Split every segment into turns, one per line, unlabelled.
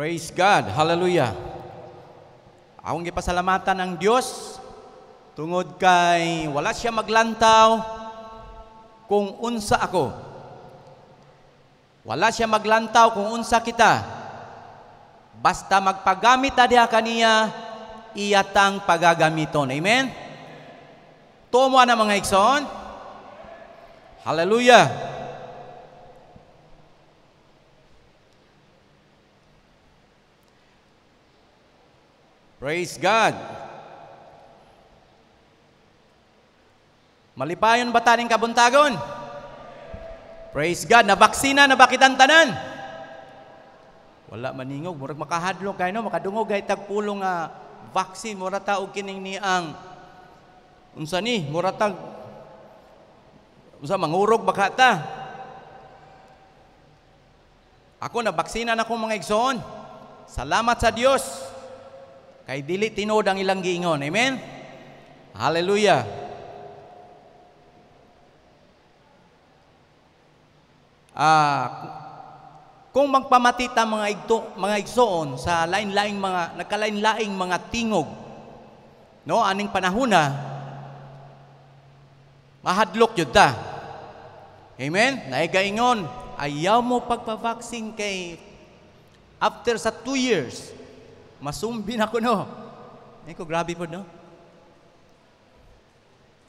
Praise God. Hallelujah. Awang gipasalamatan ang Diyos tungod kay wala siya maglantaw kung unsa ako. Wala siya maglantaw kung unsa kita. Basta magpagamit ta diha kaniya iya tang pagagamiton. Amen. Tumo na mga igsoon. Hallelujah. Praise God! Malipayon ba taning kabuntagon? Praise God! Nabaksina, bakitan tanan! Wala maningog, murag makahadlong kayo no, makadungog kay tagpulong nga uh, vaccine, mura ta og kining niang unsa ni, Murata tag unsa mangurog baka Ako na nabaksina na kong mga igsoon. Salamat sa Dios. Kay dili tinod ang ilang giingon. Amen? Hallelujah. Ah, kung magpamatita mga igto, mga igsoon sa lain-laing mga nagkalain-laing mga tingog no aning panahuna mahadlok jud ta amen naigaingon ayaw mo pagpavaksin kay after sa 2 years Masumbi na ko no. Ay ko, grabe po no.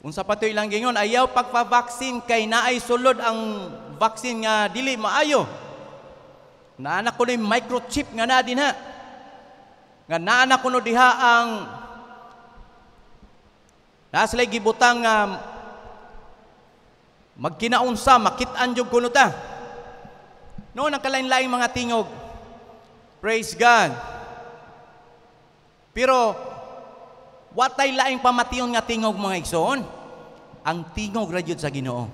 Unsa pa to'y lang gingon, ayaw pagpavaksin kay naay sulod ang vaccine nga dili maayo. Naanak ko yung microchip nga na din ha. Nga naanak ko no diha ang naslay gibutang nga um, magkinaunsa, makitaan jog kuno ta. Noon ang kalain lain mga tingog. Praise God. Pero, watay laing pamation nga tingog mga igsoon, ang tingog radyod sa ginoo.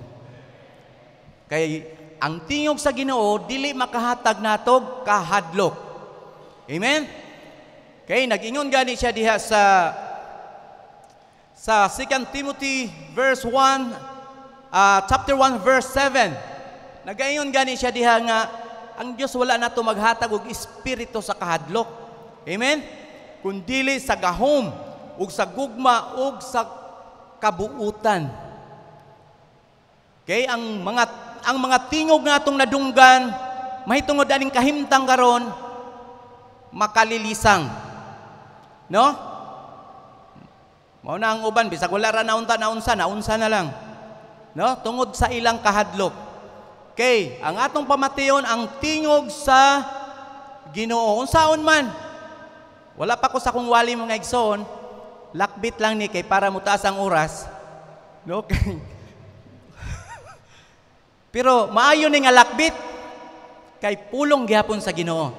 Kay, ang tingog sa ginoo, dili makahatag natog kahadlok. Amen? Kay, ingon gani siya diha sa sa 2 Timothy verse 1, uh, ah, chapter 1 verse 7. Nagayon gani siya diha nga, ang Dios wala na to maghatag og espiritu sa kahadlok. Amen? kundili sa gahom ug sa gugma ug sa kabuutan. Okay, ang mga ang mga tingog nga atong nadunggan mahitungod aning kahimtang karon makalilisang. No? Mao na ang uban bisag wala ra naunta naunsa naunsa na lang. No? Tungod sa ilang kahadlok. Okay, ang atong pamatiyon ang tingog sa Ginoo. Unsaon man wala pa ko sa kung wali mo nga igsoon, lakbit lang ni kay para mo taas ang oras. No? Pero maayo ni nga lakbit kay pulong gihapon sa Ginoo.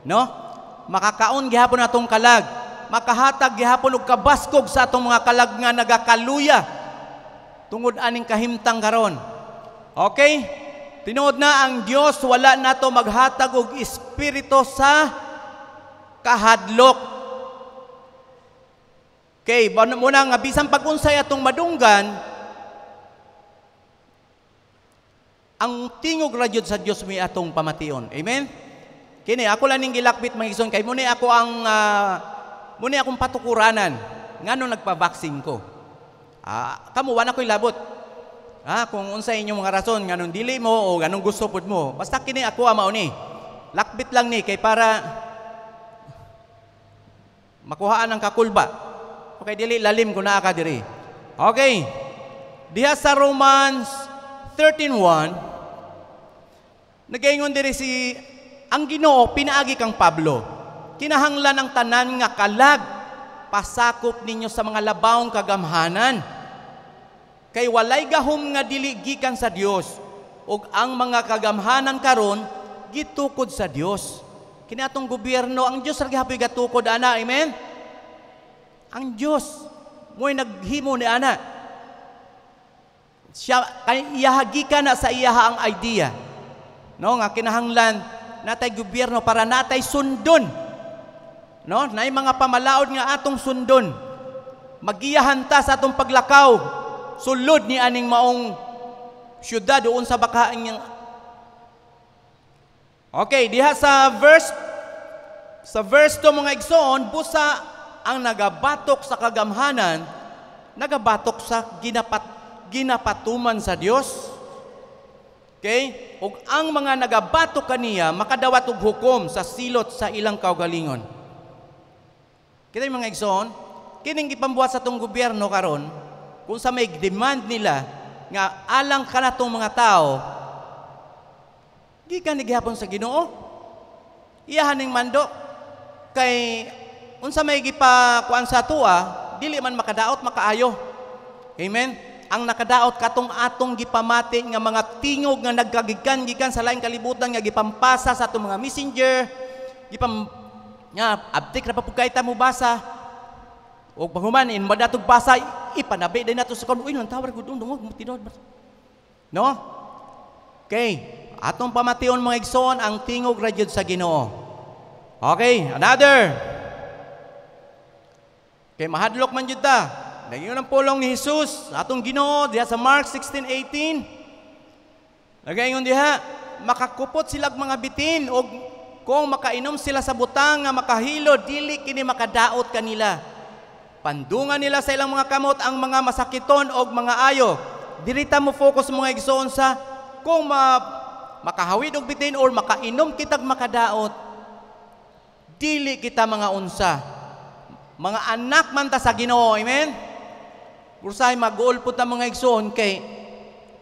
No? Makakaon gihapon atong kalag, makahatag gihapon og kabaskog sa atong mga kalag nga nagakaluya tungod aning kahimtang karon. Okay? Tinuod na ang Dios wala nato maghatag og espiritu sa kahadlok. Okay, muna nga bisan pagunsay atong madunggan, ang tingog ra sa Dios mi atong pamation. Amen. Kini ako lang ning gilakbit mga kay muna ako ang uh, ah, muna akong patukuranan ngano nagpa-vaccine ko. Ah, kamo wala ko'y labot. Ah, kung unsay inyong mga rason nganong dili mo o ganong gusto pud mo, basta kini ako amo ni. Lakbit lang ni kay para Makuhaan ang kakulba. Okay, dili lalim ko na ka diri. Okay. Diha sa Romans 13:1 Nagaingon diri si ang Ginoo pinaagi kang Pablo. Kinahanglan ang tanan nga kalag pasakop ninyo sa mga labawng kagamhanan. Kay walay gahom nga dili gikan sa Dios ug ang mga kagamhanan karon gitukod sa Dios. Kinatong gobyerno, ang Dios lagi hapoy gatukod ana, amen? Ang Dios mo'y naghimo ni ana. Siya, kay, iyahagi na sa iyaha ang idea. No, nga kinahanglan, natay gobyerno para natay sundon. No, na mga pamalaod nga atong sundon. Magiyahan ta sa atong paglakaw. Sulod ni aning maong syudad doon sa bakaang Okay, diha sa verse sa verse to mga igsoon, busa ang nagabatok sa kagamhanan, nagabatok sa ginapat ginapatuman sa Dios. Okay? Ug ang mga nagabatok kaniya makadawat og hukom sa silot sa ilang kaugalingon. Kita mga igsoon, kining gipambuhat sa tong gobyerno karon kung sa may demand nila nga alang kanatong mga tao gikan ni gihapon sa Ginoo. iyahan ning mando kay unsa may gipa kuan sa tua, ah, dili man makadaot makaayo. Amen. Ang nakadaot katong atong gipamati nga mga tingog nga nagkagikan gikan sa lain kalibutan nga gipampasa sa atong mga messenger, gipam nga abtik ra papugay ta mo basa. Og paghuman in madatog basa ipanabi din nato sa kon uy lang tawar gud dungog No? Okay. Atong pamation mga igsoon ang tingog ra sa Ginoo. Okay, another. Kay mahadlok man jud ta. Dayon ang pulong ni Hesus atong Ginoo diha sa Mark 16:18. Nagayon diha makakupot silag mga bitin og kung makainom sila sa butang nga makahilo dili kini makadaot kanila. Pandungan nila sa ilang mga kamot ang mga masakiton og mga ayo. Dirita mo focus mga igsoon sa kung ma makahawid og bitin or makainom kitag makadaot dili kita mga unsa mga anak man ta sa Ginoo amen ursay maguol pud ta mga igsoon kay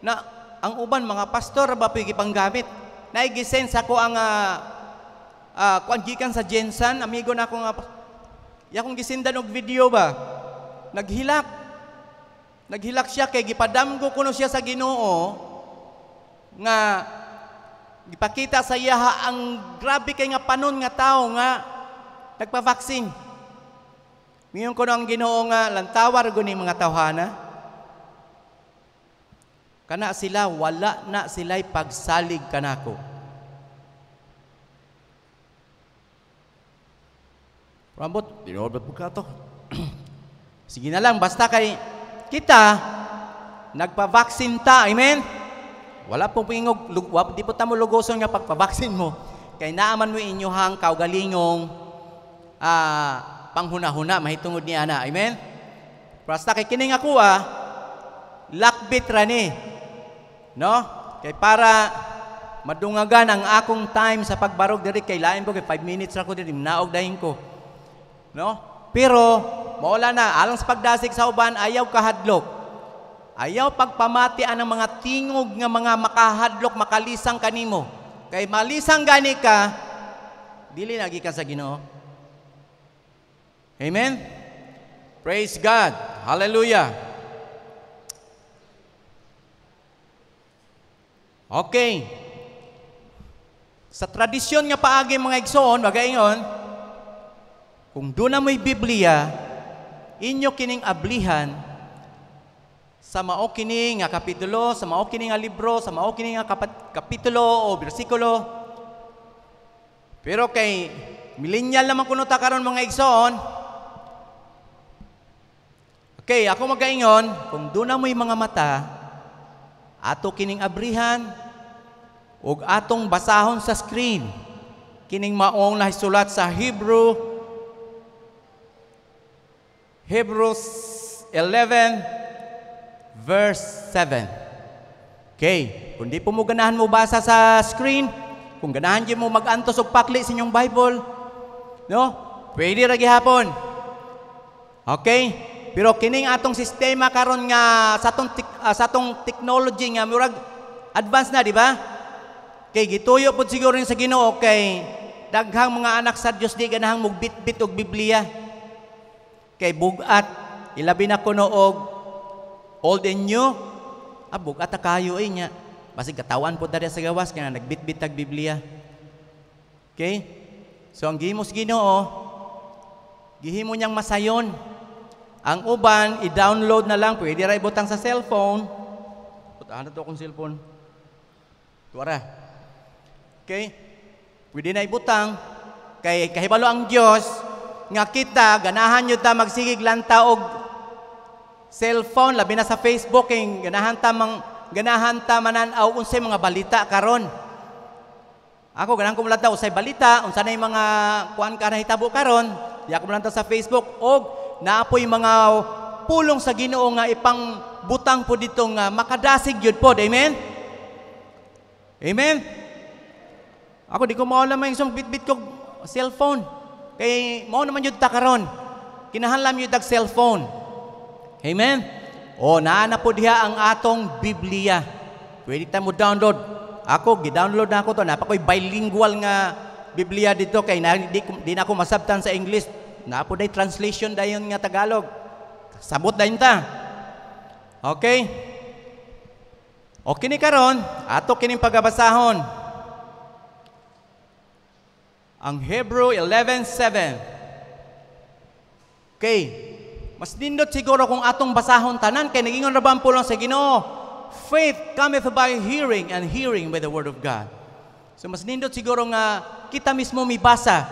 na ang uban mga pastor ba pigi panggamit naigisend sa ko ang uh, uh, kuan sa Jensen amigo na ko nga yakong gisindan og video ba naghilak naghilak siya kay gipadamgo kuno siya sa Ginoo nga Gipakita sa iya ang grabe kay nga panon nga tao nga nagpa-vaccine. Miyon ko ang Ginoo nga lantawar gud ni mga tawhana. Kana sila wala na sila'y pagsalig kanako. Rambot, dinorbot po ka to. Sige na lang, basta kay kita, nagpa-vaccine ta, amen? Wala pong pingog, wap, di po tamo lugoson nga pagpabaksin mo. Kay naaman mo inyohang kaugalingong ah, panghuna-huna, mahitungod ni ana. Amen? Basta kay kining ako ah, lakbit rani. No? Kay para madungagan ang akong time sa pagbarog diri kay lain ko kay 5 minutes ra ko diri naog dahin ko. No? Pero mawala na alang sa pagdasig sa uban ayaw kahadlok. Ayaw pagpamati ng mga tingog nga mga makahadlok makalisang kanimo. Kay malisang gani ka, dili lagi ka sa Ginoo. Amen. Praise God. Hallelujah. Okay. Sa tradisyon nga paagi mga igsoon, ingon, kung doon na may Biblia, inyo kining ablihan, sa mao nga kapitulo, sa mao nga libro, sa mao nga kapat, kapitulo o bersikulo. Pero kay millennial naman kuno ta karon mga igsoon. Okay, ako magaingon, kung do na mo'y mga mata, ato kining abrihan ug atong basahon sa screen kining maong nahisulat sa Hebrew Hebrews 11 verse 7. Okay, kung di po mo ganahan mo basa sa screen, kung ganahan di mo magantos og pakli sa inyong Bible, no? Pwede ra gihapon. Okay? Pero kining atong sistema karon nga sa atong uh, sa atong technology nga murag advanced na, di ba? Kay gituyo pud siguro sa Ginoo kay daghang mga anak sa Dios di ganahang mogbitbit og Biblia. Kay bugat ilabi na kuno og Old and new, abog at kayo ay eh, niya. Basig katawan po dari sa gawas, kaya nagbitbit tag Biblia. Okay? So ang gimos ginoo, gihimo niyang masayon. Ang uban, i-download na lang, pwede ra ibutang sa cellphone. Ah, na to akong cellphone? Tuwara. Okay? Pwede na ibutang. Kay kahibalo ang Dios nga kita ganahan nyo ta magsigig lang taog cellphone labi na sa Facebook king ganahanta ta mang ganahan manan aw unsay mga balita karon. Ako ganang ko mulad usay balita, unsa nay mga kuan ka nahitabo karon, di ako mulad sa Facebook og naapoy mga pulong sa Ginoo nga ipang butang po dito nga makadasig gyud pod. Amen. Amen. Ako di ko mao lamang isong bitbit ko cellphone. Kay mo naman jud ta karon. Kinahanglan jud tag cellphone. Amen? O, naana po ang atong Biblia. Pwede tayo mo download. Ako, gi-download na ako to. Napakoy bilingual nga Biblia dito kay na, di, di na ako masabtan sa English. Napo day translation dayon nga Tagalog. Sabot dayon ta. Okay? Okay ni karon, ato kining pagabasahon. Ang Hebrew 11:7. Okay. Mas nindot siguro kung atong basahon tanan kay nagingon ra ba pulong sa Ginoo? Faith cometh by hearing and hearing by the word of God. So mas nindot siguro nga kita mismo mibasa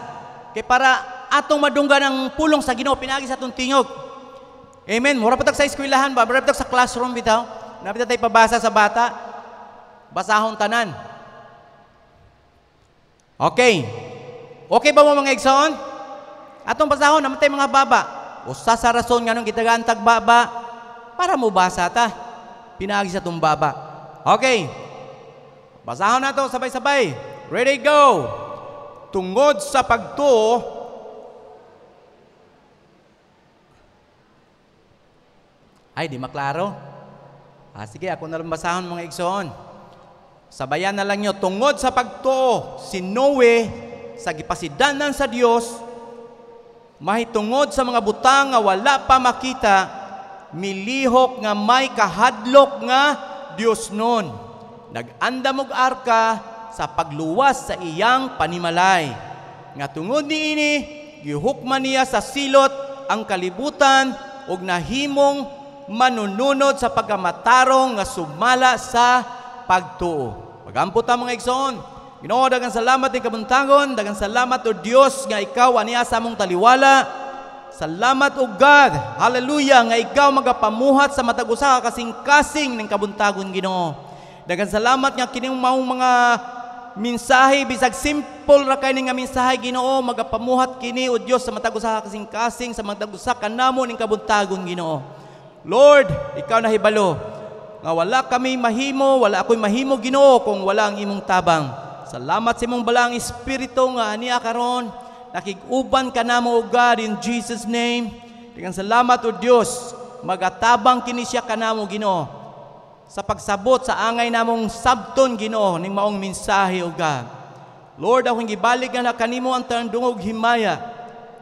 kay para atong madunggan ang pulong sa Ginoo pinagi sa atong tingog. Amen. Mura patag sa eskwelahan ba? Mura patag sa classroom bitaw. Napita tay pabasa sa bata. Basahon tanan. Okay. Okay ba mo mga igsoon? Atong basahon namatay mga baba. Usa sa rason nga nung gitagaan tagbaba, para mo basa ta. Pinaagi sa tumbaba. Okay. Basahon na to sabay-sabay. Ready, go! Tungod sa pagtuo, Ay, di maklaro. Ah, sige, ako na lang basahon mga igsoon. Sabayan na lang nyo. Tungod sa pagtuo, si Noe, sa gipasidanan sa Dios, mahitungod sa mga butang nga wala pa makita, milihok nga may kahadlok nga Dios nun. Nagandam og arka sa pagluwas sa iyang panimalay. Nga tungod niini, gihukman niya sa silot ang kalibutan ug nahimong manununod sa pagamatarong nga sumala sa pagtuo. Pagampot ang mga igsoon, Ginoo daghang salamat ning kabuntangon, dagan salamat o Dios nga ikaw aniya sa among taliwala. Salamat o God. Hallelujah nga ikaw magapamuhat sa matag usa ka kasing-kasing ning kabuntagon Ginoo. Dagan salamat nga kining maong mga minsahi bisag simple ra kay nga minsahi Ginoo magapamuhat kini o Dios sa matag usa ka kasing-kasing sa matag usa kanamo ning kabuntagon Ginoo. Lord, ikaw na hibalo nga wala kami mahimo, wala ako'y mahimo Ginoo kung wala ang imong tabang. Salamat sa imong balang espiritu nga ania karon. Nakiguban ka na mo, o God, in Jesus' name. Dagang salamat, O Dios. Magatabang kini siya ka na mo, Ginoo. Sa pagsabot sa angay namong sabton, Ginoo, ning maong mensahe, O God. Lord, akong gibalik nga na kanimo ang tandungog himaya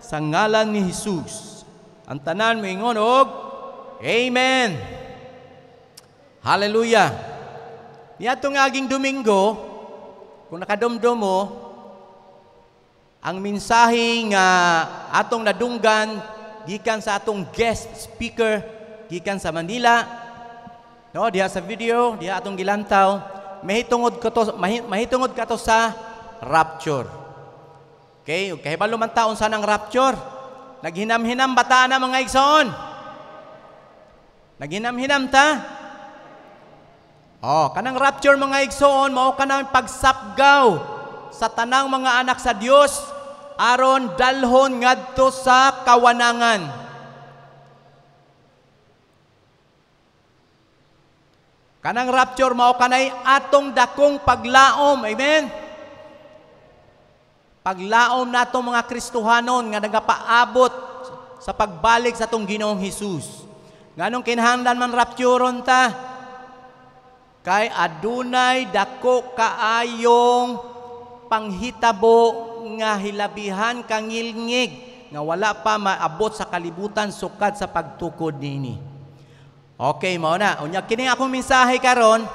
sa ngalan ni Jesus. Ang tanan mo ingon, og Amen. Hallelujah. Niya itong aging Domingo, kung nakadumdum mo, ang mensahe nga uh, atong nadunggan gikan sa atong guest speaker gikan sa Manila no diha sa video diha atong gilantaw mahitungod ka to mahitungod ka to sa rapture okay ug kahibalo man taon sa nang rapture naghinam-hinam bata na mga igsoon naghinam-hinam ta Oh, kanang rapture mga igsoon mao kanang pagsapgaw sa tanang mga anak sa Dios aron dalhon ngadto sa kawanangan. Kanang rapture mao kanay atong dakong paglaom. Amen. Paglaom nato mga Kristohanon nga nagapaabot sa pagbalik sa tong Ginoong Hesus. Nganong kinahanglan man rapture ron ta, Kay adunay dako kaayong panghitabo nga hilabihan kangilngig nga wala pa maabot sa kalibutan sukad sa pagtukod nini. Okay mao na. Unya kini akong mensahe karon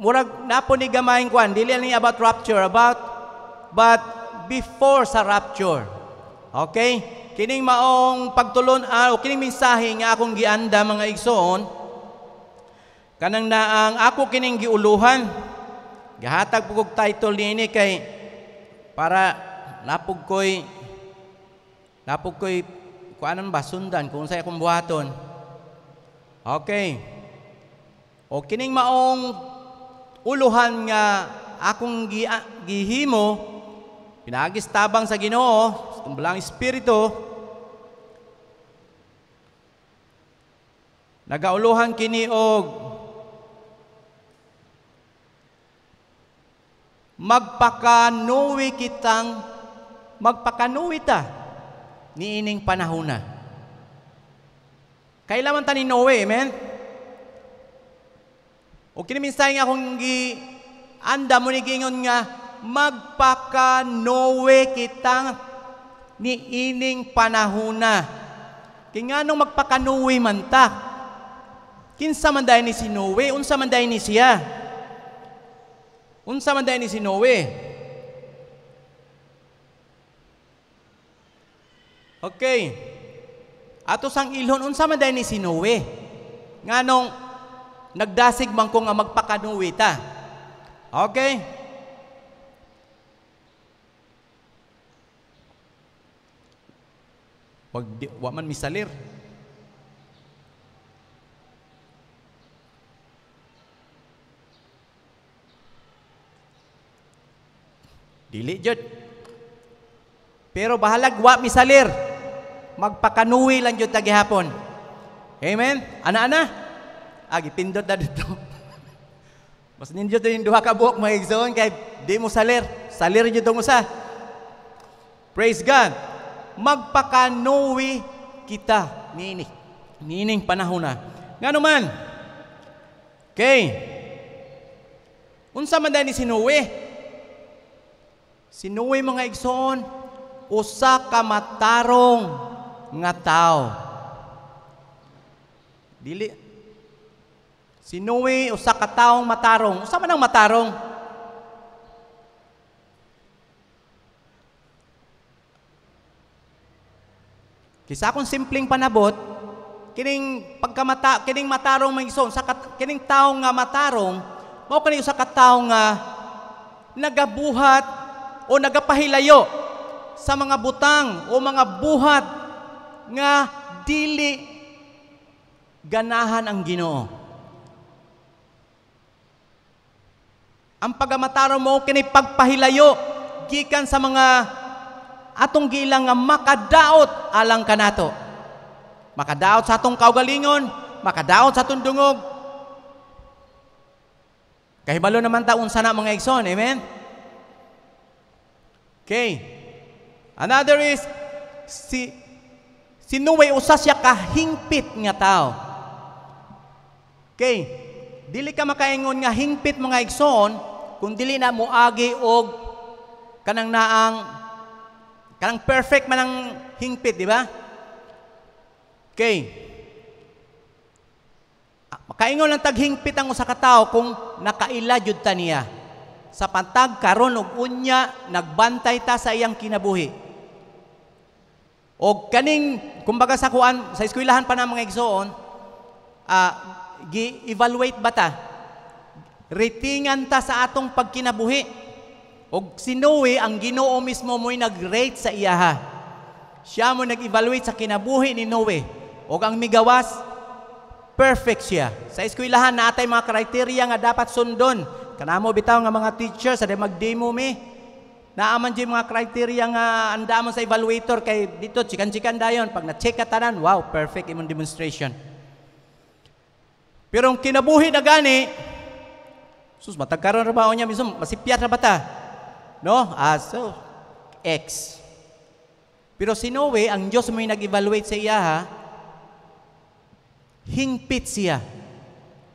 murag napo ni gamayin kwan dili ni about rapture about but before sa rapture. Okay? Kining maong pagtulon uh, o kining mensahe nga akong gianda mga igsoon Kanang na ako kining giuluhan, gihatag po kog title nini kay para napog ko'y napog ko'y kuanan ba sundan kung sa akong buhaton. Okay. O kining maong uluhan nga akong gi, gihimo pinagistabang sa Ginoo, sa kumbalang espiritu, Nagauluhan kini og magpakanuwi kitang magpakanuwi ta ining panahon na. Kailaman ta ni Noe, amen? O kiniminsahin nga kung gi, anda mo ni Gingon nga, magpakanowe kitang niining panahon na. Kaya nung magpakanowe man ta, kinsa man dahil ni si Noe, unsa man dahil ni siya. Unsa man ni si Noe? Okay. Ato sang ilhon unsa man ni si Noe? Nganong nagdasig man ko nga magpakanuwi ta. Okay. Wag, di, wa man misalir. Dili jud. Pero bahalag wa misalir. Magpakanuwi lang jud ta gihapon. Amen. Ana-ana. Agi ah, pindot na dito. Mas ninyo to yung duha ka buhok mga kay di mo salir. Salir jud tong usa. Praise God. Magpakanuwi kita nini. Nining panahon na. Ngano man. Okay. Unsa man ni sinuwi? Sinuway mga igsoon, usa ka matarong nga tao. Dili. Sinuway usa ka taong matarong. Usa man ang matarong? Kisa akong simpleng panabot, kining pagkamata kining matarong igsoon, sa kining taong nga matarong mao kani usa ka tawo nga nagabuhat o nagapahilayo sa mga butang o mga buhat nga dili ganahan ang Ginoo. Ang pagamataro mo kini pagpahilayo gikan sa mga atong gilang nga makadaot alang kanato. Makadaot sa atong kaugalingon, makadaot sa atong dungog. Kahibalo naman taon sana mga igsoon, amen. Okay. Another is, si, sinuway usa siya kahingpit nga tao. Okay. Dili ka makaingon nga hingpit mga igsoon, kung dili na muagi og kanang naang kanang perfect man ang hingpit, di ba? Okay. Ah, makaingon lang taghingpit ang usa ka tawo kung nakaila jud ta niya sa pantag karon og unya nagbantay ta sa iyang kinabuhi. Og kaning kumbaga sa kuan sa eskwelahan pa ng mga igsoon, uh, gi-evaluate ba ta? Ratingan ta sa atong pagkinabuhi. Og si Noe ang Ginoo mismo mo'y nag-rate sa iyaha. Siya mo nag-evaluate sa kinabuhi ni Noe. Og ang migawas perfect siya. Sa eskwelahan natay mga kriteriya nga dapat sundon Kanamo bitaw nga mga teachers sa magdemo mi. Naaman di mga criteria nga andamon sa evaluator kay dito chikan-chikan dayon pag na-check ka tanan, wow, perfect imong demonstration. Pero ang kinabuhi na gani, sus matagkaron ra ba niya mismo masipyat ra bata. No? Ah, so X. Pero si Noe, ang Dios mo nag-evaluate sa iya ha, hingpit siya.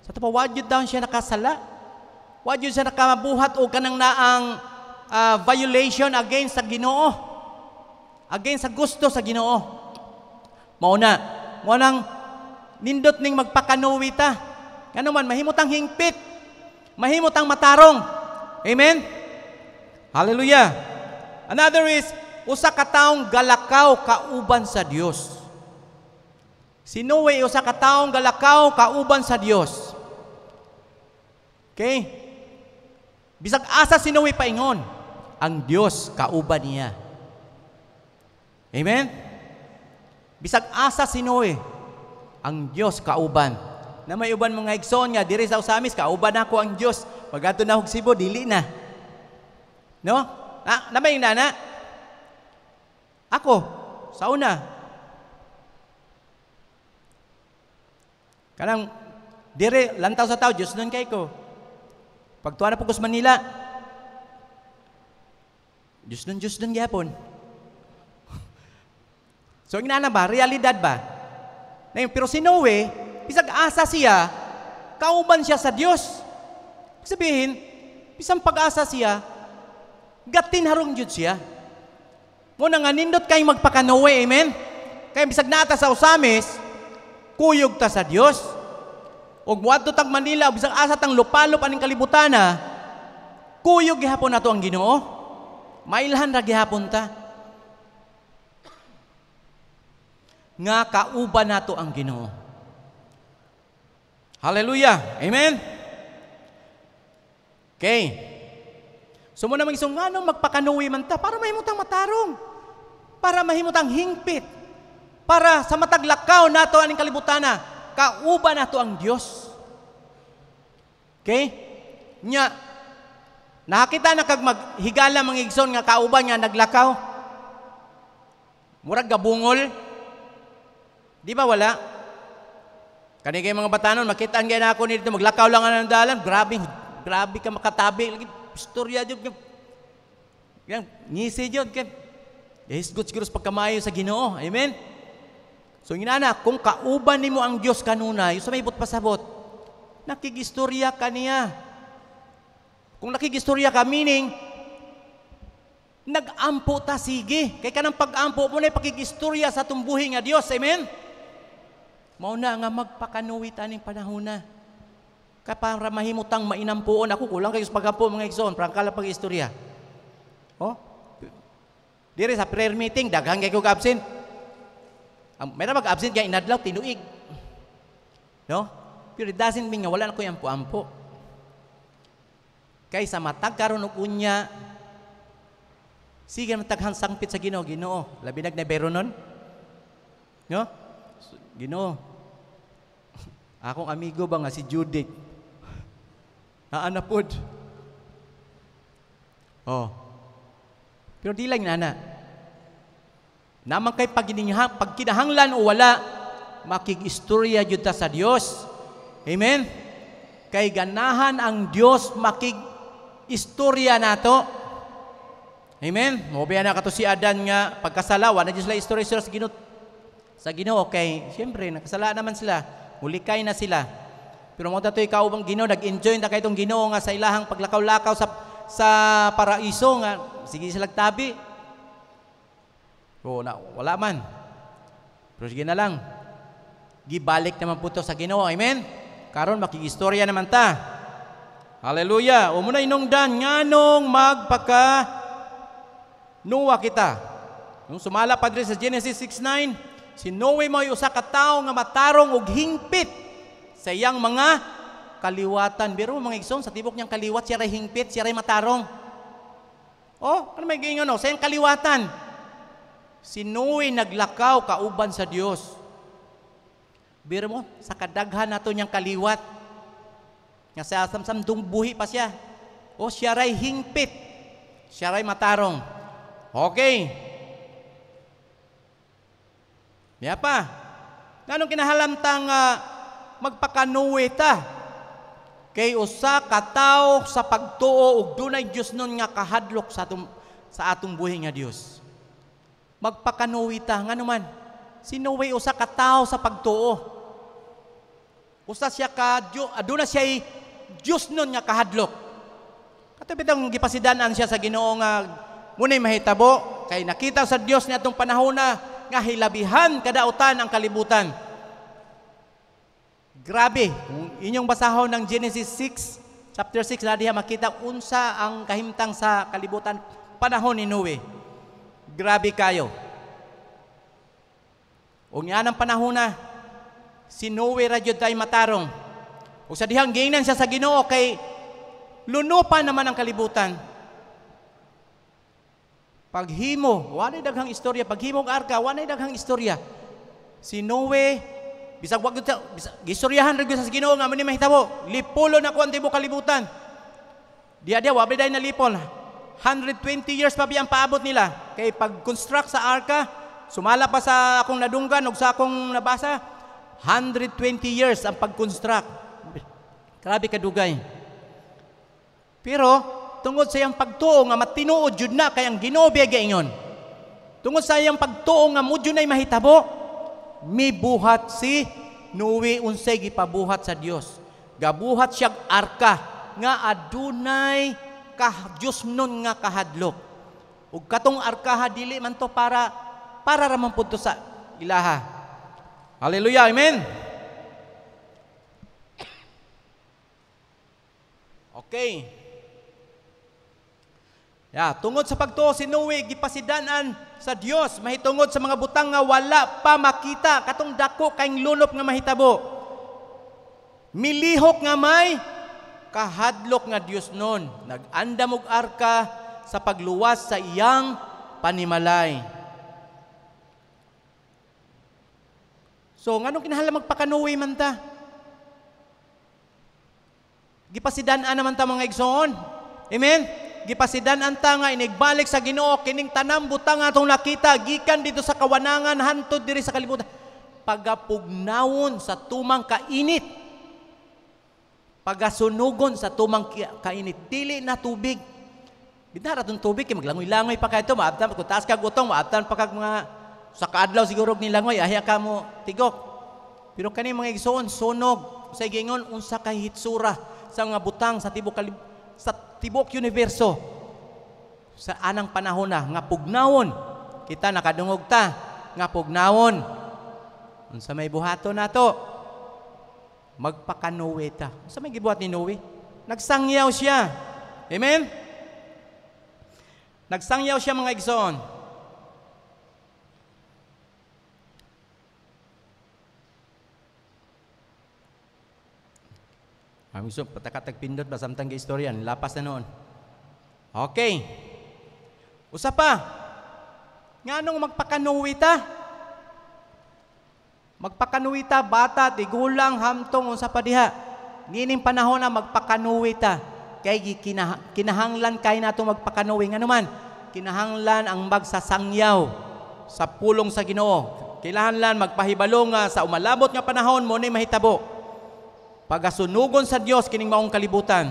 Sa so, tapawadyo daw siya nakasala. Wa jud sa nakabuhat o kanang naang uh, violation against sa Ginoo. Against sa gusto sa Ginoo. Mauna, na, nindot ning magpakanuwita. ta. man mahimutang hingpit. Mahimutang matarong. Amen. Hallelujah. Another is usa ka taong galakaw kauban sa Dios. Si Noe usa ka taong galakaw kauban sa Dios. Okay? Bisag asa sinuwi paingon, ang Dios kauban niya. Amen? Bisag asa sinuwi, ang Dios kauban. Na may uban mga igsoon nga, diri sa usamis, kauban na ako ang Dios. Pagadto ato na hugsibo, dili na. No? Na, na may nana? Ako, sa una. Kanang, dire, lantaw sa tao, Diyos nun kay ko. Pagtuwa na po kus Manila. Diyos dun, Diyos dun, gapon. so, ang na ba? Realidad ba? Ngayon, pero si Noe, bisag asa siya, kauban siya sa Diyos. Sabihin, bisang pag-asa siya, gatin harong Diyos siya. Muna nga, nindot magpaka-Noe, amen? Kaya bisag nata sa usamis, kuyog ta sa Diyos og wadto tag Manila bisag asa tang lupalop aning kalibutan na kuyog gihapon nato ang Ginoo mailhan ra gihapon ta nga kauban nato ang Ginoo Hallelujah Amen Okay So mo namang isong ano magpakanuwi man ta para mahimutang matarong para mahimutang hingpit para sa mataglakaw nato aning kalibutan kalibutana kauban na ang Dios. Okay? Nya nakita na kag maghigala mga igsoon nga kauban nga naglakaw. Murag gabungol. Di ba wala? Kanigay mga batanon, makita kay na ako nito, maglakaw lang ang dalan, grabe, grabe ka makatabi, lagi istorya jud ka. Yan, ngisi jud Yes, good siguro sa pagkamayo sa Ginoo. Amen. So inana, kung kauban nimo ang Dios kanunay, sa may pasabot. Nakigistorya ka niya. Kung nakigistorya ka, meaning, nagampo ta sige. Kay kanang pagampo mo na pakigistorya sa tumbuhi nga Dios. Amen? Mao na nga magpakanuwi taning panahon na. para mahimutang mainampuon ako kulang kayo sa pagampo mga igsoon, prangkala pag istorya. Oh? Dire sa prayer meeting daghang kay ko absent. Ang um, mera mag-absent kay inadlaw tinuig. No? Pero it doesn't mean nga wala na ko yung ampo Kay sa matag karon og unya sige mataghan sangpit sa Ginoo, Ginoo. Labi nag nabero nun. No? ginoo. Akong amigo ba nga si Judith? Naana pod. Oh. Pero di lang nana. Naman kay paginihang, pagkinahanglan o wala, makigistorya jud ta sa Dios. Amen? Kay ganahan ang Dios makig istorya nato. Amen? Mobaya na kato si Adan nga pagkasalawa na Dios la istorya sa Ginoo. Sa Ginoo kay syempre nakasala naman sila. Mulikay na sila. Pero mo tato ikaw bang Ginoo nag-enjoy ta kay tong Ginoo nga sa ilahang paglakaw-lakaw sa sa paraiso nga sige sila tabi o na, wala man. Pero sige na lang. Gibalik naman po to sa Ginoo. Amen? Karon makigistorya naman ta. Hallelujah. O muna inungdan nganong magpaka Noah kita. Nung sumala padre sa Genesis 6:9, si Noe may usa ka tawo nga matarong og hingpit sa iyang mga kaliwatan. Biro mga igsoon sa tibok niyang kaliwat siya hingpit, siya matarong. Oh, ano may giingon no? Oh? Sa iyang kaliwatan. Si Noe naglakaw kauban sa Dios. Biro mo, sa kadaghan nato niyang kaliwat. Nga sa asam samsamdong buhi pa siya. O siya ray hingpit. Siya ray matarong. Okay. Niya pa. Nanong kinahalamtang uh, magpakanuwi ta. Kay usa ka kataw sa pagtuo og dunay Dios nun nga kahadlok sa atong sa atong buhi nga Dios magpakanuwita nga naman. Sinuway usa ka tawo sa pagtuo. Usa siya ka aduna ah, siya Dios nun nga kahadlok. Katubid ang gipasidanan siya sa Ginoo nga munay mahitabo kay nakita sa Dios ni atong panahon nga hilabihan kadautan ang kalibutan. Grabe, kung inyong basahon ng Genesis 6, chapter 6, na diha makita unsa ang kahimtang sa kalibutan panahon ni Noe grabe kayo. O nga ng panahon na, si Noe radyo tayo matarong. O sa dihang gingnan siya sa ginoo kay lunupan naman ang kalibutan. Paghimo, walay daghang istorya. Paghimo og arka, walay daghang istorya. Si Noe, bisag wag bisag, gistoryahan rin sa ginoo nga muni mahitabo. Lipulo na ko ang tibo kalibutan. Diya diya, wabay dahil na lipol. 120 years pa biyang paabot nila. Kay pag-construct sa arka, sumala pa sa akong nadunggan o sa akong nabasa, 120 years ang pag-construct. Grabe kadugay. Pero, tungod sa iyang pagtuo nga matinuod jud na kay ang Ginoo biyagay inyon. Tungod sa iyang pagtuo nga mudyo nay mahitabo, buhat si Nuwi unsay gipabuhat sa Dios. Gabuhat siyang arka nga adunay ka Dios nun nga kahadlok. Ug katong arkaha dili man to para para ramon pud sa ilaha. Hallelujah. Amen. Okay. Ya, yeah, tungod sa pagtuo si Noe gipasidanan sa Dios mahitungod sa mga butang nga wala pa makita katong dako kaing lunop nga mahitabo. Milihok nga may kahadlok nga Dios nun. Nag-andam og arka sa pagluwas sa iyang panimalay. So, nganong kinahanglan magpakanuwi man ta? Gipasidan-an naman ta mga igsoon. Amen? Gipasidan ang ta nga inigbalik sa Ginoo kining tanang butang atong nakita gikan dito sa kawanangan hantod diri sa kalibutan. Pagapugnawon sa tumang kainit pagasunugon sa tumang kainit dili na tubig Binara tong tubig kay maglangoy-langoy pa kay to maabtan ko taas ka gutong maabtan pa kag mga sa kaadlaw siguro ni langoy ahiya ka mo tigok. Pero kani mga igsoon sunog sa gingon unsa kay hitsura sa mga butang sa tibok sa tibok universo sa anang panahon na nga pugnawon kita nakadungog ta nga pugnawon unsa may buhaton nato magpakanoe ta. Sa may gibuhat ni Noe? Nagsangyaw siya. Amen? Nagsangyaw siya mga igsoon. Ang gusto, patakatag pindot ba? Samtang istoryan, lapas na noon. Okay. Usa pa. Nga nung magpakanoe ta? Magpakanuwi bata, tigulang, hamtong, unsa pa diha. Nining panahon na magpakanuwi ta. Kay kinah kinahanglan kay nato magpakanuwi. Nga naman, kinahanglan ang magsasangyaw sa pulong sa ginoo. Kailangan magpahibalo magpahibalong sa umalabot nga panahon mo ni mahitabo. Pagasunugon sa Dios kining maong kalibutan.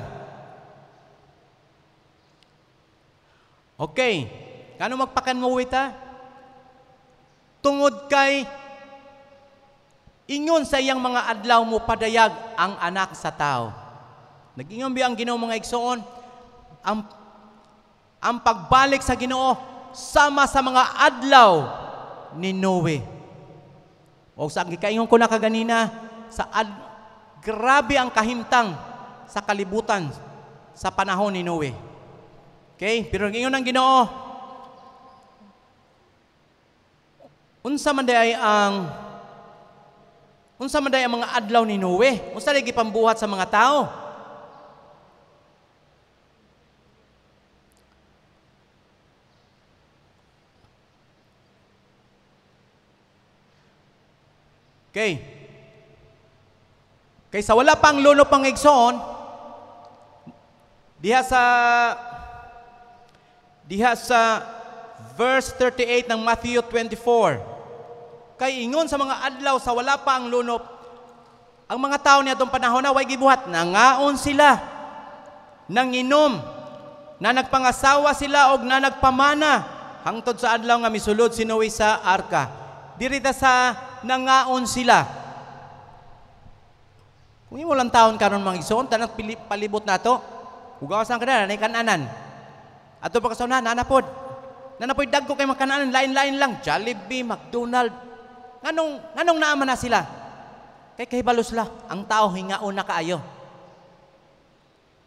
Okay. Kano magpakanuwi ta? Tungod kay Ingon sa iyang mga adlaw mo padayag ang anak sa tao. Nagingon bi ang Ginoo mga igsoon ang ang pagbalik sa Ginoo sama sa mga adlaw ni Noe. O sa gikaingon ko na kaganina sa ad, grabe ang kahimtang sa kalibutan sa panahon ni Noe. Okay? Pero ngayon ang Ginoo, unsa man day ang Unsa man day ang mga adlaw ni Noe? Unsa lagi pambuhat sa mga tao? Okay. Kay sa wala pang luno pang igsoon, diha sa diha sa verse 38 ng Matthew 24. Kay ingon sa mga adlaw sa wala pa ang lunop, ang mga tao niya itong panahon na way gibuhat, nangaon sila, nanginom, na nagpangasawa sila og na nagpamana, hangtod sa adlaw nga misulod sinuwi sa arka. ta sa nangaon sila. Kung lang taon karon mga igsoon, tanang palibot nato to, Ugawas ang kanan, nanay kananan. Ato pa kasauna, nanapod. Nanapod dagko kay makananan, lain-lain lang. Jollibee, McDonald's, nganong nganong naama na sila kay kahibalos la ang tao hingaon na kaayo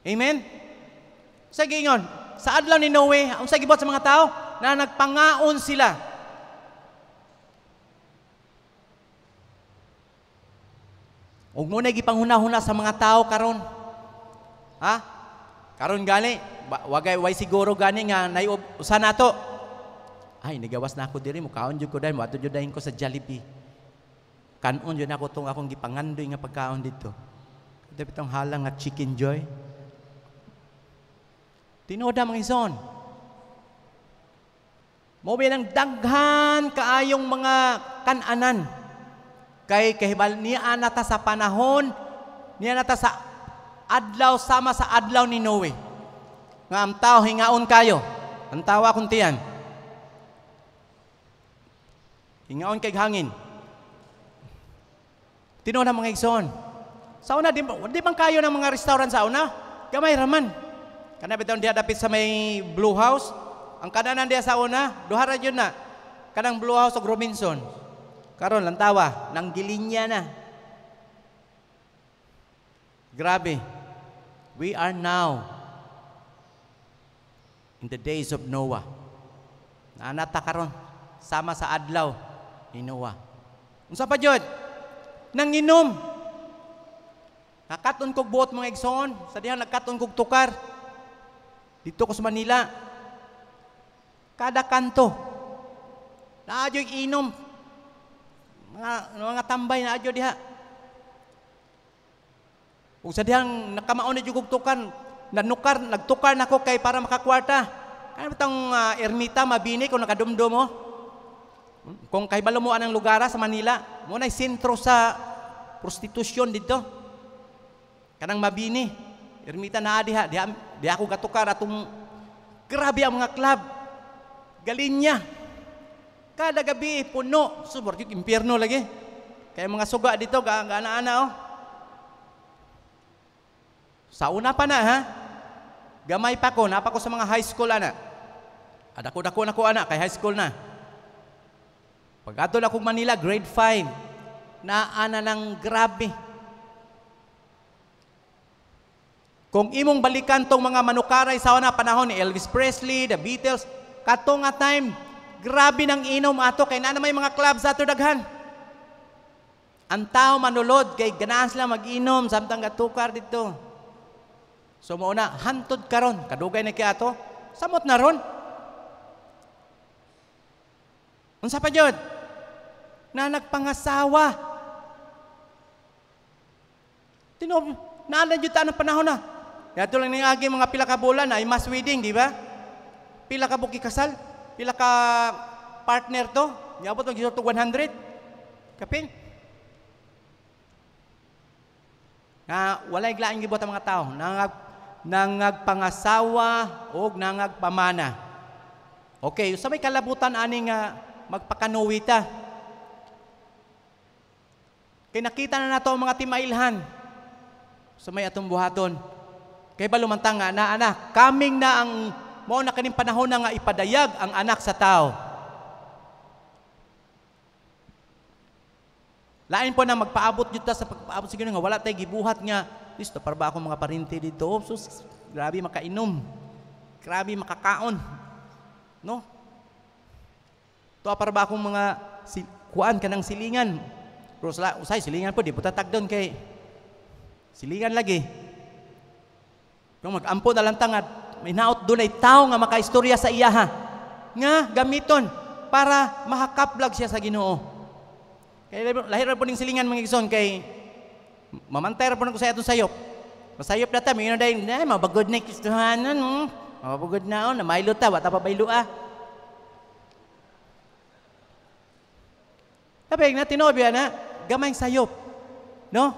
amen sa gingon sa adlaw ni Noe ang sa gibot sa mga tao na nagpangaon sila Ug mo na gipanghunahuna sa mga tao karon. Ha? Karon gani, wagay way siguro gani nga naiusa nato. Ay, nigawas na ako diri, mukaon jud ko dahil, mato jud ko sa Jollibee. Kanon jud ako tong akong gipangandoy nga pagkaon dito. Dapat ang halang nga chicken joy. Tinoda mga ison. Mobi ng daghan kaayong mga kananan. Kay kahibal niya nata sa panahon, niya nata sa adlaw sama sa adlaw ni Noe. Nga amtaw hingaon kayo. Ang tawa kung tiyan. Ingaon kay hangin. Tino na mga igsoon. Sa una, di, di man kayo ng mga restaurant sa una? Gamay raman. Kanabitaon diya dapit sa may Blue House. Ang kananan diya sa una, duhara yun na. Kanang Blue House o Robinson. Karon lantawa, nang gilinya na. Grabe. We are now in the days of Noah. Na Naanata karon sama sa adlaw ni Noah. Unsa pa jud? Nanginom. Nakaton kog buot mga igsoon, sa diha nagkaton kog tukar. Dito ko sa Manila. Kada kanto. Naadyo'y inom. Mga, mga tambay na adyo diha. Ug sa dihang nakamaon na jugog tukan, nanukar, nagtukar nako kay para makakwarta. Kaya batang uh, ah, ermita mabini kung nakadumdum mo. Oh. Kung kay balo mo anang lugar sa Manila, mo na sentro sa prostitution dito. Kanang mabini. Ermita na diha, di, diha ako gatukar atong grabe ang mga club. Galinya. Kada gabi puno, subor yung impierno lagi. Kaya mga suga dito, gana-ana oh. Sa una pa na ha, gamay pa ko, napa ko sa mga high school ana. Adako-dako na ko ana, kay high school na. Pag-atol akong Manila, grade 5, naana ng grabe. Kung imong balikan tong mga manukaray sa na panahon ni Elvis Presley, the Beatles, katong nga time, grabe ng inom ato kay na may mga clubs ato daghan. Ang tao manulod kay ganahan sila mag-inom samtang gatukar dito. So mauna, hantod karon, kadugay na kay ato, samot na ron. Unsa pa jud? na nagpangasawa. Tinob, naanan dito ng panahon na. Yato lang ng agi mga pila ka bulan ay mass wedding, di ba? Pila ka buki kasal, pila ka partner to, niabot ng to 100. Kapin? Na wala glaing gibot ang mga tao, nangag nangagpangasawa o nangagpamana. Okay, sa may kalabutan ani nga magpakanuwita. Kay nakita na nato ang mga timailhan sa may atong buhaton. Kay ba lumantang nga na anak, kaming na ang mo na kaning panahon na nga ipadayag ang anak sa tao. Lain po na magpaabot jud ta sa pagpaabot sa nga wala tay gibuhat nga listo para ba akong mga parinti dito. Oh, sus, grabe makainom. Grabe makakaon. No? Tuwa para ba akong mga si, kuan kanang silingan Rosla, usay silingan po, di putatag doon kay silingan lagi. Kung magampo na lang tangad, may naot doon ay tao nga makaistorya sa iya ha. Nga, gamiton para mahakaplag siya sa ginoo. Kaya lahir po ning silingan mga igsoon kay mamantay po ko sa atong sayop. Masayop na ta, may yun na dahil, nah, mabagod na kistuhanan, hmm? mabagod na on, oh, namailo ta, wata pa bailo ah. Tapi na tinobi na, gamay sayop. No?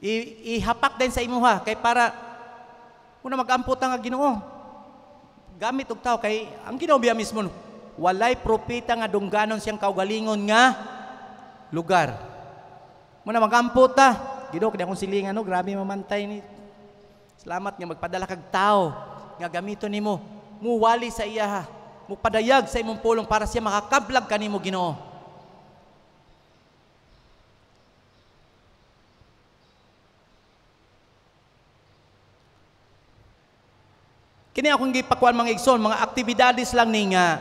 I, ihapak din sa imuha kay para una magampot nga Ginoo. Gamit og tao kay ang Ginoo biya mismo walay propeta nga dungganon siyang kaugalingon nga lugar. Muna magampot ta. Ginoo kay akong silingan no, grabe mamantay ni. Salamat nga magpadala kag tao nga gamiton nimo. Muwali sa iya ha. Mupadayag sa imong pulong para siya makakablag kanimo Ginoo. Kini akong gipakuan mga igsoon, mga aktibidades lang ni nga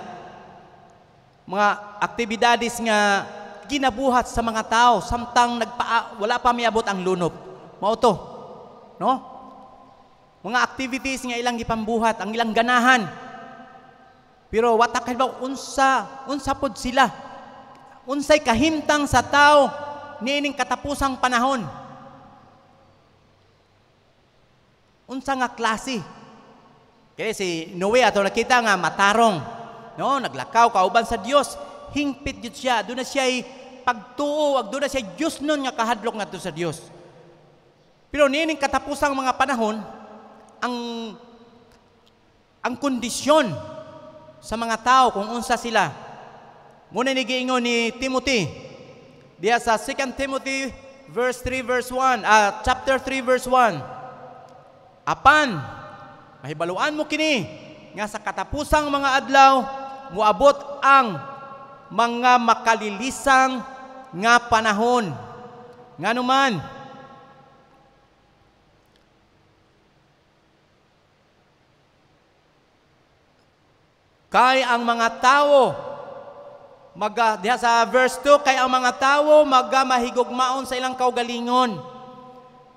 mga aktibidades nga ginabuhat sa mga tao samtang nagpa wala pa miabot ang lunop. Mao to. No? Mga activities nga ilang gipambuhat, ang ilang ganahan. Pero watak ba unsa unsa pod sila? Unsay kahimtang sa tao niining katapusang panahon? Unsa nga klase Okay, si Noe ato nakita nga matarong. No, naglakaw kauban sa Dios. Hingpit jud siya. Do na siya pagtuo ag do na siya Dios nun nga kahadlok ngadto sa Dios. Pero niining katapusang mga panahon, ang ang kondisyon sa mga tao kung unsa sila. Muna ni giingon ni Timothy diya sa 2 Timothy verse 3 verse 1, uh, ah, chapter 3 verse 1. Apan Mahibaluan mo kini nga sa katapusang mga adlaw muabot ang mga makalilisang nga panahon. Nganuman kay ang mga tao maga diha sa verse 2 kay ang mga tao maga mahigugmaon sa ilang kaugalingon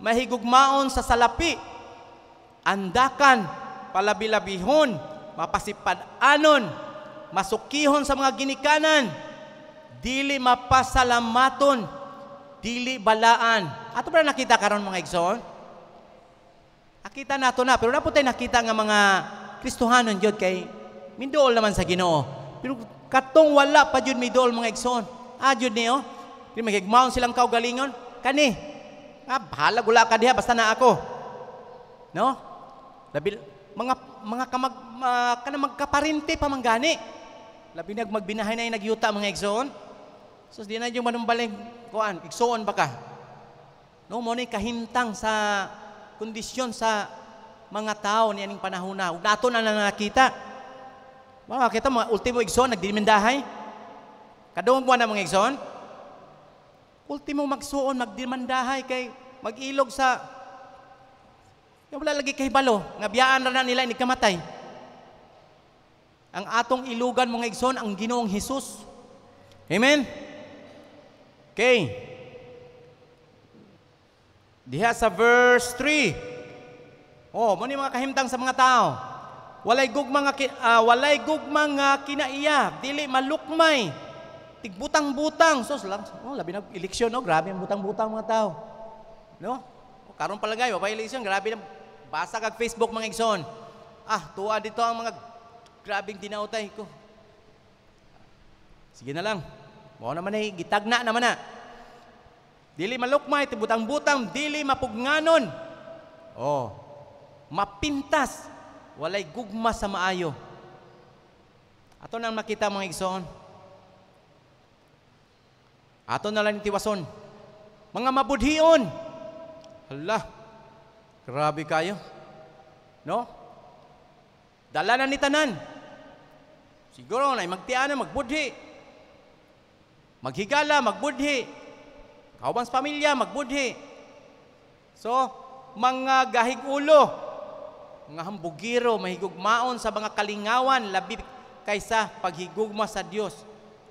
mahigugmaon sa salapi andakan, palabilabihon, mapasipad mapasipadanon, masukihon sa mga ginikanan, dili mapasalamaton, dili balaan. Ato ba nakita karon mga igsoon? Nakita nato na, pero napo tayo nakita nga mga Kristohanon jud kay mindool naman sa Ginoo. Pero katong wala pa jud midool mga igsoon. Ah jud niyo, di magigmaon silang kaugalingon kani. Ah, bahala gula ka diha basta na ako. No? Labi, mga mga kamag uh, kana magkaparente pamangani. Labi nag magbinahay na nagyuta mga igsoon. So di na yung manumbaling kuan, igsoon baka. No mo ni kahintang sa kondisyon sa mga tao niyaning panahon na. Ug nato na nakita. Wala wow, kita mga ultimo igsoon nagdimindahay. Kadung buwan na mga igsoon. Ultimo magsuon magdimandahay kay magilog sa yung wala lagi kay balo, nga biyaan na nila ni kamatay. Ang atong ilugan mga igson, ang Ginoong Hesus. Amen. Okay. Diha sa verse 3. Oh, mo ni mga kahimtang sa mga tao. Walay gugma nga uh, ah, walay gug mga kinaiya, dili malukmay. Tigbutang-butang. So lang, oh, labi na eleksyon, no? Oh, grabe ang butang-butang mga tao. No? Karon palagay, wa pa eleksyon, grabe na Basa kag Facebook mga igsoon. Ah, tuwa dito ang mga grabing dinautay ko. Sige na lang. Mo naman ay eh, gitagna naman na. Dili malukmay tibutang-butang, dili mapugnganon. Oh. Mapintas. Walay gugma sa maayo. Ato nang makita mga igsoon. Ato na lang tiwason. Mga mabudhion. Allah. Grabe kayo. No? Dala na ni tanan. Siguro na magtiana, magbudhi. Maghigala, magbudhi. Kauban sa pamilya, magbudhi. So, mga gahig ulo, mga hambugiro, mahigugmaon sa mga kalingawan, labi kaysa paghigugma sa Dios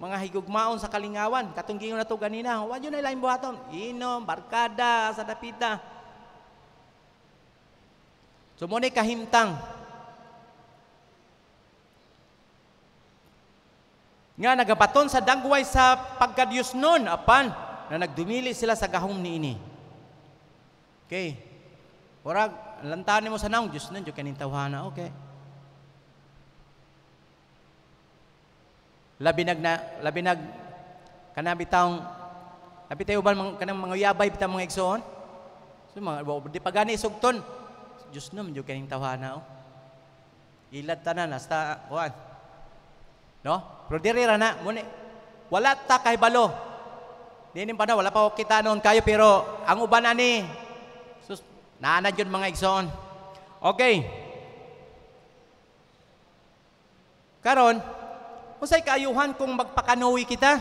mga higugmaon sa kalingawan katong giingon nato ganina wa jud na ilang buhaton inom barkada sa dapita So mo kahimtang. Nga nagabaton sa dangway sa pagkadiyos nun, apan, na nagdumili sila sa gahom ni ini. Okay. Orag, lantahan mo sa naong Diyos nun, Diyos kanintawhana, okay. Labinag na, labinag, kanabi taong, labi tayo ba, kanang mga yabay, bitang mga igsoon? So, mga, di pagani gani isugton, Diyos na, medyo kaning tawhana Oh. Ilad tanan, hasta, kuhan. No? Pero diri na, muni, wala ta kay balo. Dinim pa na, wala pa ko kita noon kayo, pero ang uban na ni, sus, naanad yun mga igsoon. Okay. Karon, usay kaayuhan kung magpakanowi kita?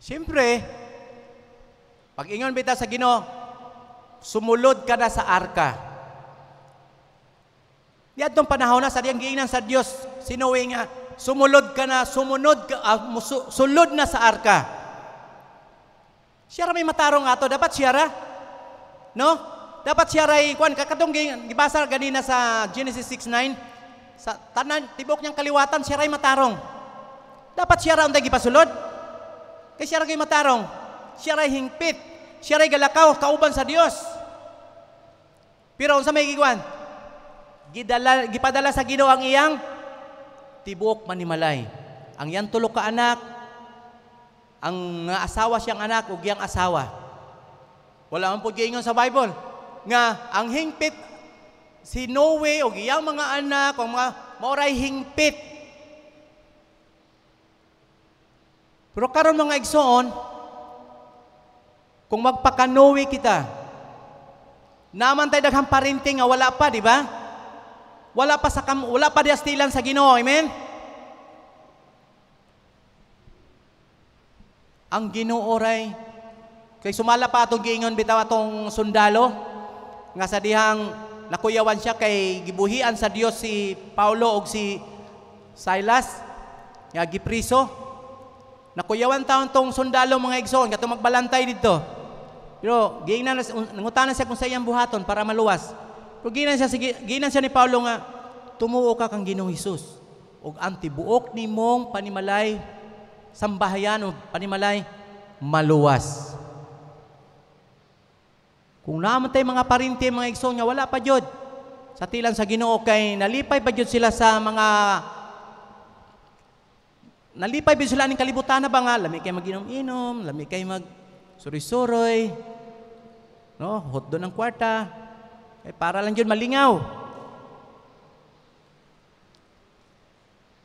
Siyempre, pag ingon bita sa Ginoo, sumulod ka na sa arka. Diadtong panahon na sa diyang giingnan sa Dios, sinuwi nga sumulod ka na, sumunod ka, uh, ah, musu, sulod na sa arka. Siya may matarong ato, dapat siya ra. No? Dapat siya ra kuan kakatong gibasa ganina sa Genesis 6:9 sa tanan tibok niyang kaliwatan siya ra matarong. Dapat siya ra unta gipasulod. Kay siya ra kay matarong siya ray hingpit, siya ray galakaw kauban sa Dios. Pero unsa may gigwan? Gidala gipadala sa Ginoo ang iyang tibuok manimalay. Ang iyang tulo ka anak, ang asawa siyang anak ug iyang asawa. Wala man pud giingon sa Bible nga ang hingpit si Noe o iyang mga anak o mga maoray hingpit. Pero karon mga igsoon, kung magpakanowi kita, naman tayo daghang parenting nga wala pa, di ba? Wala pa sa kam wala pa diastilan sa Ginoo, amen? Ang Ginoo ray kay sumala pa atong giingon bitaw atong sundalo nga sa dihang nakuyawan siya kay gibuhian sa Dios si Paulo og si Silas nga gipriso. Nakuyawan taon tong sundalo mga igsoon, katong magbalantay dito. Pero giingnan nangutanan siya kung sa iyang buhaton para maluwas. Pero giingnan siya ginan siya ni Paulo nga tumuo ka kang Ginoong Hesus ug anti buok nimong panimalay sambahayan o panimalay maluwas. Kung naman tayo mga parinti, mga igsoon niya, wala pa Diyod. Sa tilan sa ginoo kay nalipay pa Diyod sila sa mga nalipay ba sila ng kalibutan na ba nga? Lami kayo mag-inom-inom, lami kayo mag suroy-suroy, no, hot doon ang kwarta, eh, para lang yun malingaw.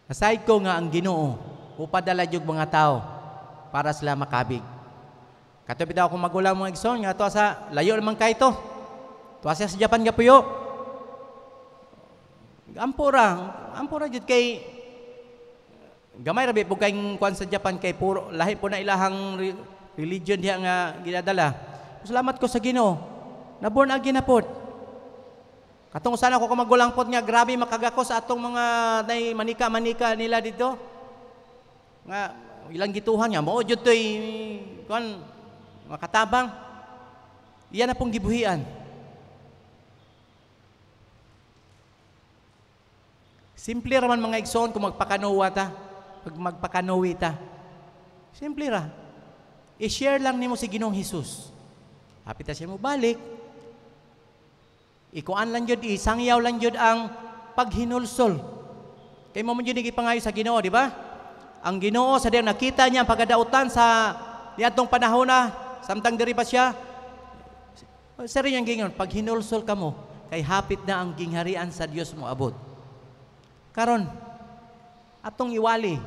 Aside ko nga ang ginoo, upadala yung mga tao para sila makabig. Katabi daw kung magulang mga igsoon, nga to sa layo naman kayo to. To sa Japan nga puyo. Ampura, ampura jud kay gamay rabi po kayong kwan sa Japan kay puro lahi po na ilahang religion diha nga ginadala. Salamat ko sa Ginoo. Naborn again na pod. Katong sana ko magulang pod nga grabe makagako sa atong mga nay manika-manika nila dito. Nga ilang gituhan nga mao jud toy kon makatabang. Iya na pong gibuhian. Simple ra man mga igsoon kung magpakanuwa ta, pag magpakanowi ta. Simple ra i-share lang nimo si Ginoong Hesus. Hapit siya mo balik. Ikuan lang jud, isangyaw lang jud ang paghinulsol. Kay mo man jud ipangayo sa Ginoo, di ba? Ang Ginoo sa diyan, nakita niya ang pagadautan sa niadtong panahon na samtang diri pa siya. Sir yung gingon, paghinulsol hinulsol ka mo, kay hapit na ang gingharian sa Dios mo abot. Karon, atong iwali,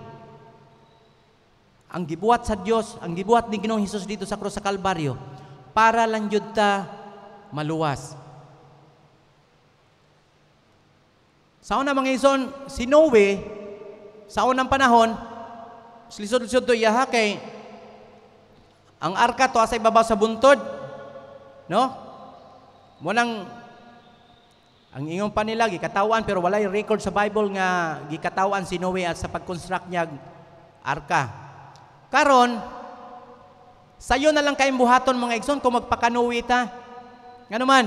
ang gibuhat sa Dios, ang gibuhat ni Ginoong Hesus dito sa krus sa Kalbaryo para lang jud ta maluwas. Sa una mga ison, si Noe sa unang panahon, lisod-lisod to yaha kay ang arka to asa babaw sa buntod. No? Mo nang ang ingong panila gikatawan pero walay record sa Bible nga gikatawan si Noe at sa pagkonstruct niya arka. Karon, sayo na lang kayong buhaton mga igsoon kung magpakanuwi ta. Ngano man.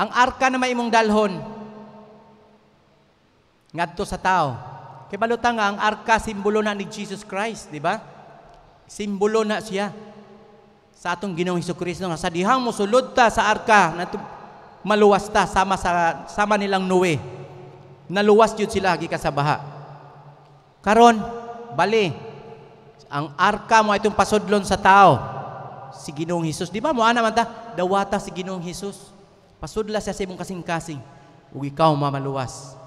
Ang arka na may imong dalhon ngadto sa tao. Kay baluta nga ang arka simbolo na ni Jesus Christ, di ba? Simbolo na siya sa atong Ginoong Hesus Kristo nga sa dihang mosulod ta sa arka na maluwas ta sama sa sama nilang Noe naluwas jud sila gikan sa baha karon bali ang arka mo itong pasodlon sa tao si Ginoong Hesus di ba mo ana man ta dawata si Ginoong Hesus pasudla siya sa imong kasing-kasing ug ikaw mamaluwas